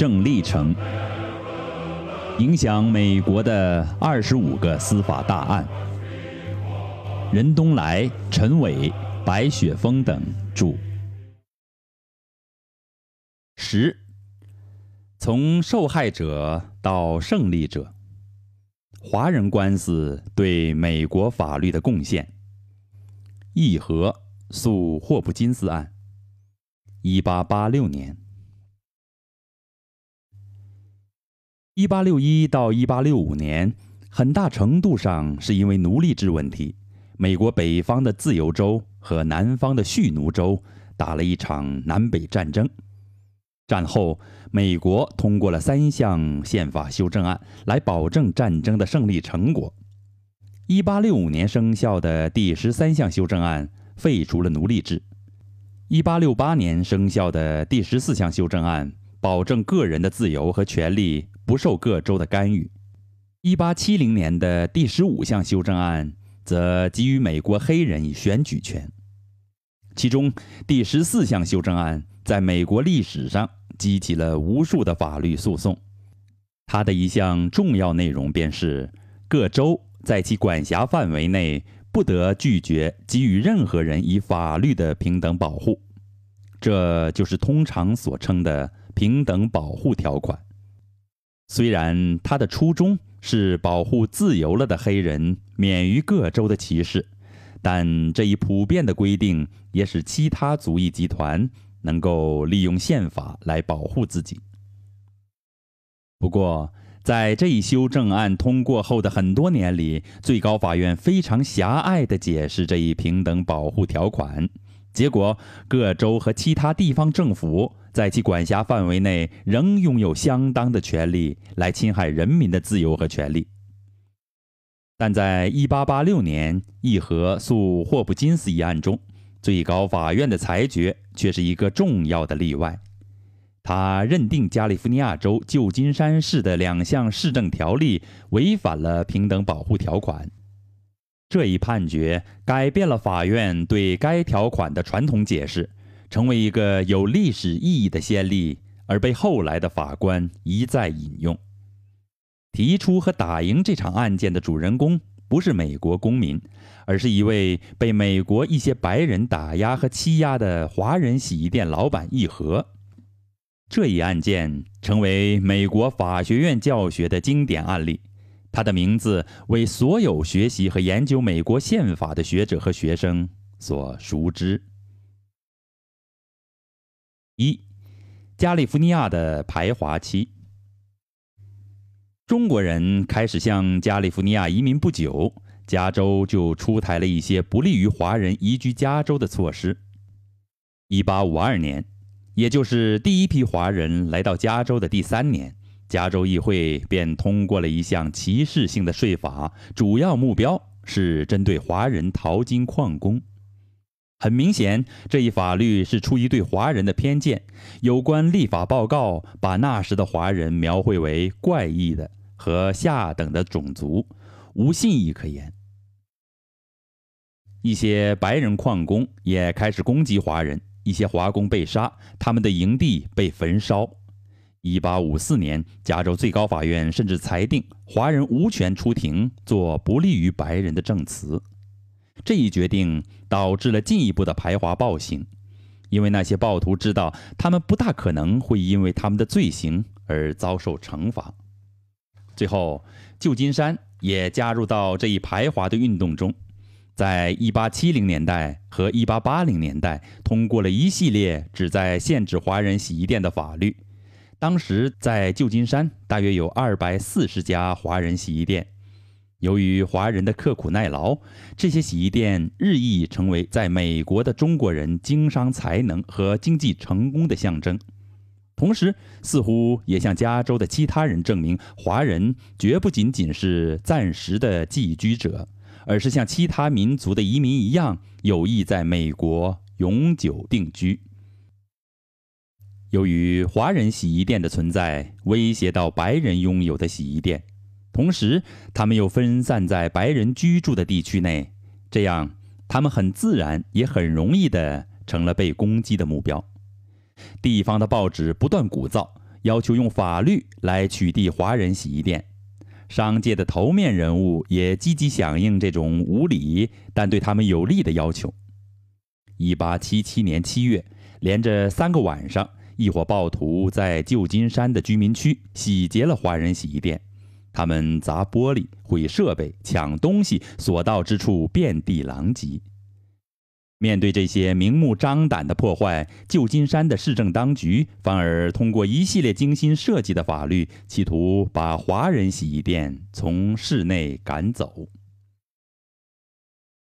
郑历成，影响美国的二十五个司法大案。任东来、陈伟、白雪峰等著。十，从受害者到胜利者，华人官司对美国法律的贡献。议和诉霍普金斯案，一八八六年。一八六一到一八六五年，很大程度上是因为奴隶制问题，美国北方的自由州和南方的蓄奴州打了一场南北战争。战后，美国通过了三项宪法修正案来保证战争的胜利成果。一八六五年生效的第十三项修正案废除了奴隶制。一八六八年生效的第十四项修正案保证个人的自由和权利。不受各州的干预。一八七零年的第十五项修正案则给予美国黑人以选举权。其中第十四项修正案在美国历史上激起了无数的法律诉讼。它的一项重要内容便是各州在其管辖范围内不得拒绝给予任何人以法律的平等保护，这就是通常所称的平等保护条款。虽然他的初衷是保护自由了的黑人免于各州的歧视，但这一普遍的规定也使其他族裔集团能够利用宪法来保护自己。不过，在这一修正案通过后的很多年里，最高法院非常狭隘的解释这一平等保护条款，结果各州和其他地方政府。在其管辖范围内，仍拥有相当的权利来侵害人民的自由和权利。但在1886年，议和诉霍普金斯一案中，最高法院的裁决却是一个重要的例外。他认定加利福尼亚州旧金山市的两项市政条例违反了平等保护条款。这一判决改变了法院对该条款的传统解释。成为一个有历史意义的先例，而被后来的法官一再引用。提出和打赢这场案件的主人公不是美国公民，而是一位被美国一些白人打压和欺压的华人洗衣店老板易和。这一案件成为美国法学院教学的经典案例，他的名字为所有学习和研究美国宪法的学者和学生所熟知。一，加利福尼亚的排华期。中国人开始向加利福尼亚移民不久，加州就出台了一些不利于华人移居加州的措施。一八五二年，也就是第一批华人来到加州的第三年，加州议会便通过了一项歧视性的税法，主要目标是针对华人淘金矿工。很明显，这一法律是出于对华人的偏见。有关立法报告把那时的华人描绘为怪异的和下等的种族，无信义可言。一些白人矿工也开始攻击华人，一些华工被杀，他们的营地被焚烧。一八五四年，加州最高法院甚至裁定华人无权出庭做不利于白人的证词。这一决定导致了进一步的排华暴行，因为那些暴徒知道他们不大可能会因为他们的罪行而遭受惩罚。最后，旧金山也加入到这一排华的运动中，在1870年代和1880年代通过了一系列旨在限制华人洗衣店的法律。当时，在旧金山大约有240家华人洗衣店。由于华人的刻苦耐劳，这些洗衣店日益成为在美国的中国人经商才能和经济成功的象征，同时似乎也向加州的其他人证明，华人绝不仅仅是暂时的寄居者，而是像其他民族的移民一样，有意在美国永久定居。由于华人洗衣店的存在，威胁到白人拥有的洗衣店。同时，他们又分散在白人居住的地区内，这样他们很自然也很容易的成了被攻击的目标。地方的报纸不断鼓噪，要求用法律来取缔华人洗衣店。商界的头面人物也积极响应这种无理但对他们有利的要求。1877年7月，连着三个晚上，一伙暴徒在旧金山的居民区洗劫了华人洗衣店。他们砸玻璃、毁设备、抢东西，所到之处遍地狼藉。面对这些明目张胆的破坏，旧金山的市政当局反而通过一系列精心设计的法律，企图把华人洗衣店从市内赶走。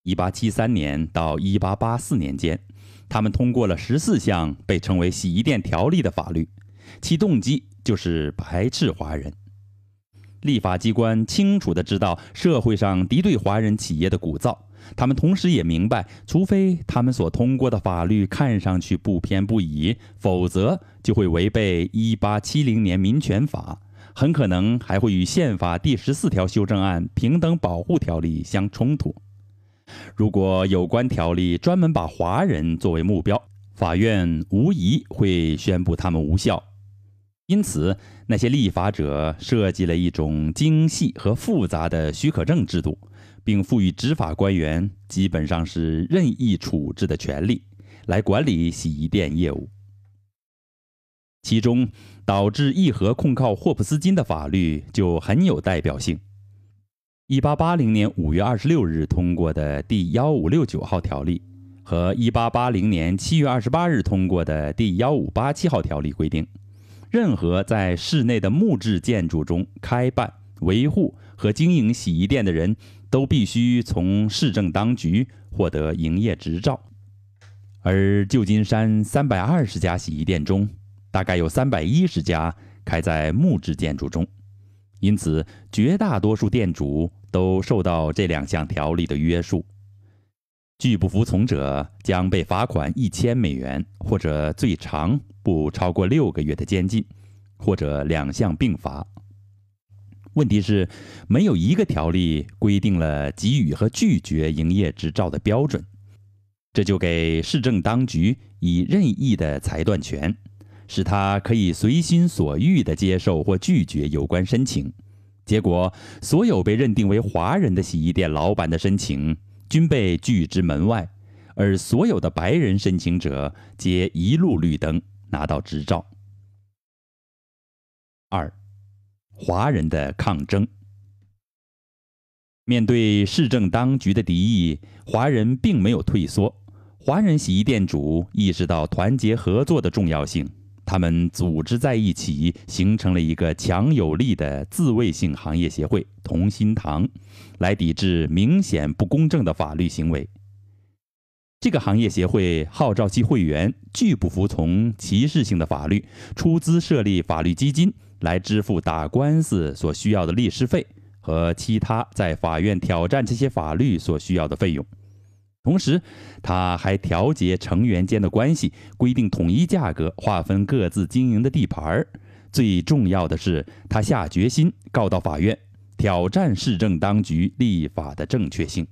一八七三年到一八八四年间，他们通过了十四项被称为“洗衣店条例”的法律，其动机就是排斥华人。立法机关清楚地知道社会上敌对华人企业的鼓噪，他们同时也明白，除非他们所通过的法律看上去不偏不倚，否则就会违背1870年民权法，很可能还会与宪法第十四条修正案平等保护条例相冲突。如果有关条例专门把华人作为目标，法院无疑会宣布他们无效。因此，那些立法者设计了一种精细和复杂的许可证制度，并赋予执法官员基本上是任意处置的权利，来管理洗衣店业务。其中导致议和控告霍普斯金的法律就很有代表性。1880年5月26日通过的第1569号条例和1880年7月28日通过的第1587号条例规定。任何在室内的木质建筑中开办、维护和经营洗衣店的人，都必须从市政当局获得营业执照。而旧金山320家洗衣店中，大概有310家开在木质建筑中，因此绝大多数店主都受到这两项条例的约束。拒不服从者将被罚款一千美元，或者最长不超过六个月的监禁，或者两项并罚。问题是，没有一个条例规定了给予和拒绝营业执照的标准，这就给市政当局以任意的裁断权，使他可以随心所欲地接受或拒绝有关申请。结果，所有被认定为华人的洗衣店老板的申请。均被拒之门外，而所有的白人申请者皆一路绿灯拿到执照。二，华人的抗争。面对市政当局的敌意，华人并没有退缩。华人洗衣店主意识到团结合作的重要性。他们组织在一起，形成了一个强有力的自卫性行业协会——同心堂，来抵制明显不公正的法律行为。这个行业协会号召其会员拒不服从歧视性的法律，出资设立法律基金，来支付打官司所需要的律师费和其他在法院挑战这些法律所需要的费用。同时，他还调节成员间的关系，规定统一价格，划分各自经营的地盘儿。最重要的是，他下决心告到法院，挑战市政当局立法的正确性。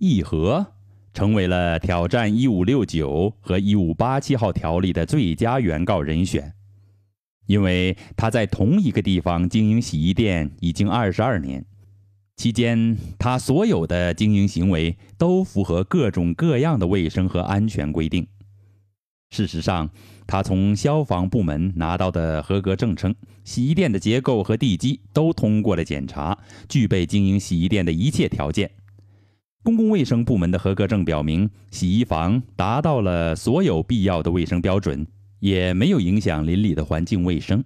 议和成为了挑战1569和1587号条例的最佳原告人选，因为他在同一个地方经营洗衣店已经二十二年。期间，他所有的经营行为都符合各种各样的卫生和安全规定。事实上，他从消防部门拿到的合格证称，洗衣店的结构和地基都通过了检查，具备经营洗衣店的一切条件。公共卫生部门的合格证表明，洗衣房达到了所有必要的卫生标准，也没有影响邻里的环境卫生。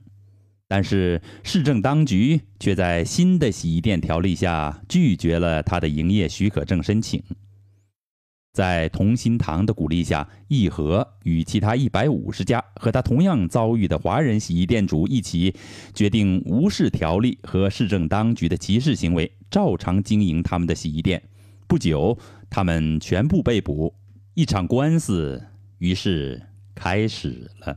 但是市政当局却在新的洗衣店条例下拒绝了他的营业许可证申请。在同心堂的鼓励下，义和与其他一百五十家和他同样遭遇的华人洗衣店主一起，决定无视条例和市政当局的歧视行为，照常经营他们的洗衣店。不久，他们全部被捕，一场官司于是开始了。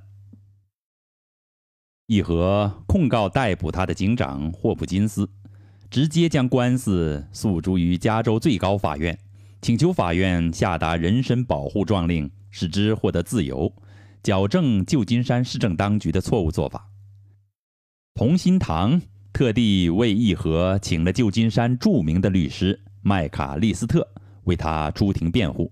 议和控告逮捕他的警长霍普金斯，直接将官司诉诸于加州最高法院，请求法院下达人身保护状令，使之获得自由，矫正旧金山市政当局的错误做法。同心堂特地为议和请了旧金山著名的律师麦卡利斯特为他出庭辩护。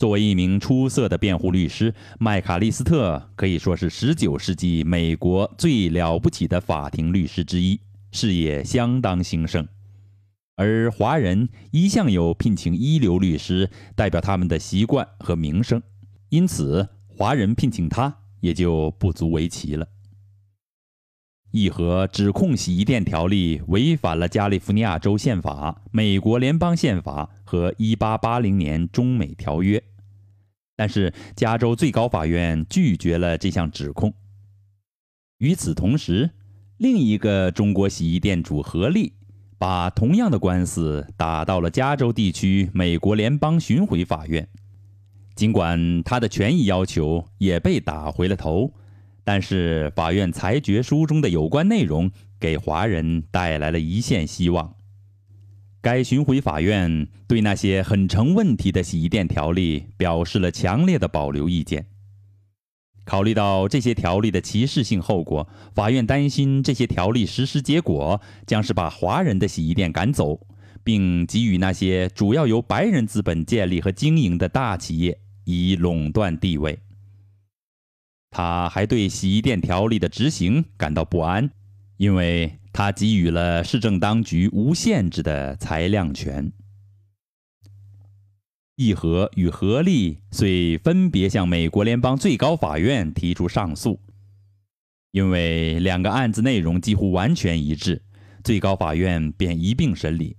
作为一名出色的辩护律师，麦卡利斯特可以说是19世纪美国最了不起的法庭律师之一，事业相当兴盛。而华人一向有聘请一流律师代表他们的习惯和名声，因此华人聘请他也就不足为奇了。议和指控洗衣店条例违反了加利福尼亚州宪法、美国联邦宪法和1880年中美条约，但是加州最高法院拒绝了这项指控。与此同时，另一个中国洗衣店主何力把同样的官司打到了加州地区美国联邦巡回法院，尽管他的权益要求也被打回了头。但是，法院裁决书中的有关内容给华人带来了一线希望。该巡回法院对那些很成问题的洗衣店条例表示了强烈的保留意见。考虑到这些条例的歧视性后果，法院担心这些条例实施结果将是把华人的洗衣店赶走，并给予那些主要由白人资本建立和经营的大企业以垄断地位。他还对洗衣店条例的执行感到不安，因为他给予了市政当局无限制的裁量权。义和与合力遂分别向美国联邦最高法院提出上诉，因为两个案子内容几乎完全一致，最高法院便一并审理，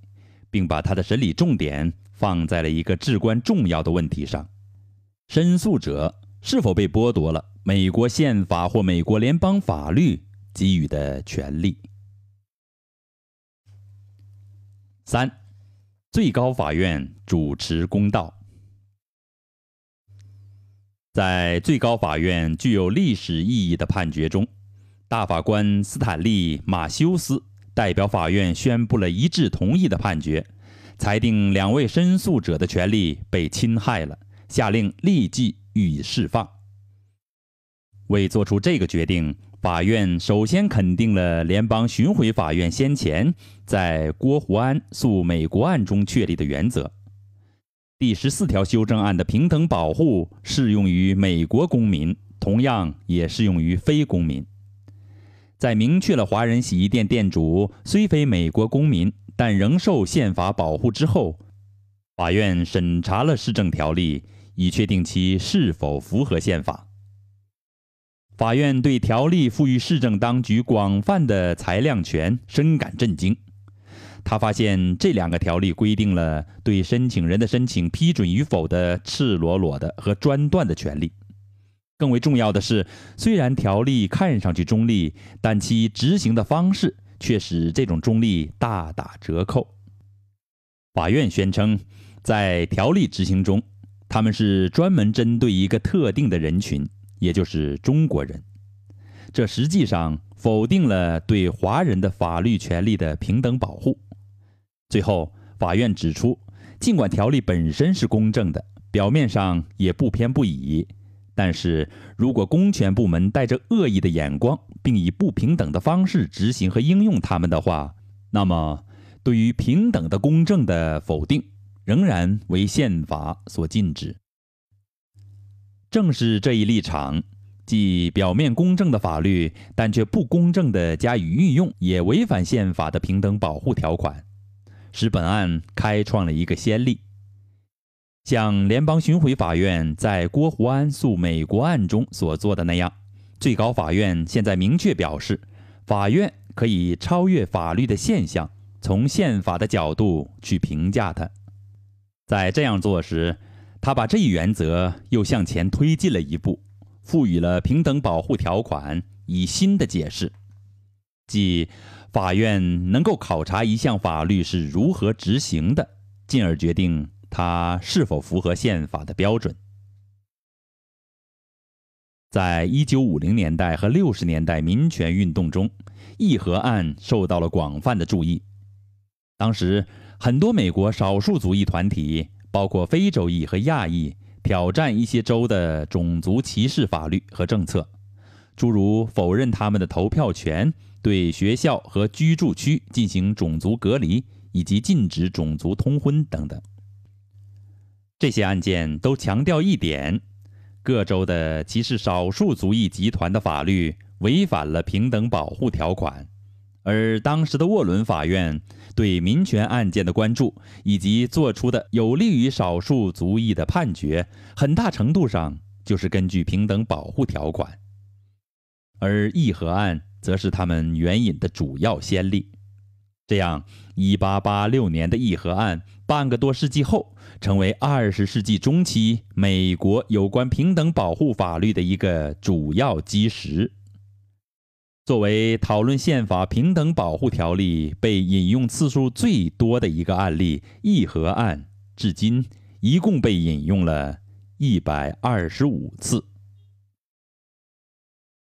并把他的审理重点放在了一个至关重要的问题上：申诉者是否被剥夺了？美国宪法或美国联邦法律给予的权利。三、最高法院主持公道。在最高法院具有历史意义的判决中，大法官斯坦利·马修斯代表法院宣布了一致同意的判决，裁定两位申诉者的权利被侵害了，下令立即予以释放。为做出这个决定，法院首先肯定了联邦巡回法院先前在郭胡安诉美国案中确立的原则：第十四条修正案的平等保护适用于美国公民，同样也适用于非公民。在明确了华人洗衣店店主虽非美国公民，但仍受宪法保护之后，法院审查了市政条例，以确定其是否符合宪法。法院对条例赋予市政当局广泛的裁量权深感震惊。他发现这两个条例规定了对申请人的申请批准与否的赤裸裸的和专断的权利。更为重要的是，虽然条例看上去中立，但其执行的方式却使这种中立大打折扣。法院宣称，在条例执行中，他们是专门针对一个特定的人群。也就是中国人，这实际上否定了对华人的法律权利的平等保护。最后，法院指出，尽管条例本身是公正的，表面上也不偏不倚，但是如果公权部门带着恶意的眼光，并以不平等的方式执行和应用他们的话，那么对于平等的公正的否定，仍然为宪法所禁止。正是这一立场，即表面公正的法律，但却不公正的加以运用，也违反宪法的平等保护条款，使本案开创了一个先例，像联邦巡回法院在郭胡安诉美国案中所做的那样，最高法院现在明确表示，法院可以超越法律的现象，从宪法的角度去评价它，在这样做时。他把这一原则又向前推进了一步，赋予了平等保护条款以新的解释，即法院能够考察一项法律是如何执行的，进而决定它是否符合宪法的标准。在1950年代和60年代民权运动中，《议和案》受到了广泛的注意。当时，很多美国少数族裔团体。包括非洲裔和亚裔挑战一些州的种族歧视法律和政策，诸如否认他们的投票权、对学校和居住区进行种族隔离以及禁止种族通婚等等。这些案件都强调一点：各州的歧视少数族裔集团的法律违反了平等保护条款。而当时的沃伦法院对民权案件的关注，以及做出的有利于少数族裔的判决，很大程度上就是根据平等保护条款。而“议和案”则是他们援引的主要先例。这样，1886年的“议和案”半个多世纪后，成为20世纪中期美国有关平等保护法律的一个主要基石。作为讨论宪法平等保护条例被引用次数最多的一个案例，议和案，至今一共被引用了一百二十五次。